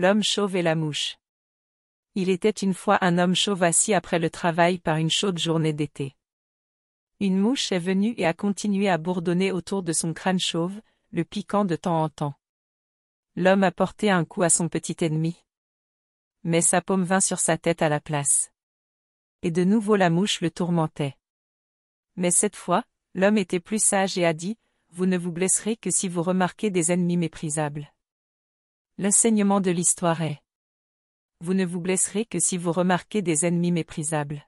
L'homme chauve et la mouche. Il était une fois un homme chauve assis après le travail par une chaude journée d'été. Une mouche est venue et a continué à bourdonner autour de son crâne chauve, le piquant de temps en temps. L'homme a porté un coup à son petit ennemi. Mais sa paume vint sur sa tête à la place. Et de nouveau la mouche le tourmentait. Mais cette fois, l'homme était plus sage et a dit, Vous ne vous blesserez que si vous remarquez des ennemis méprisables. L'enseignement de l'histoire est Vous ne vous blesserez que si vous remarquez des ennemis méprisables.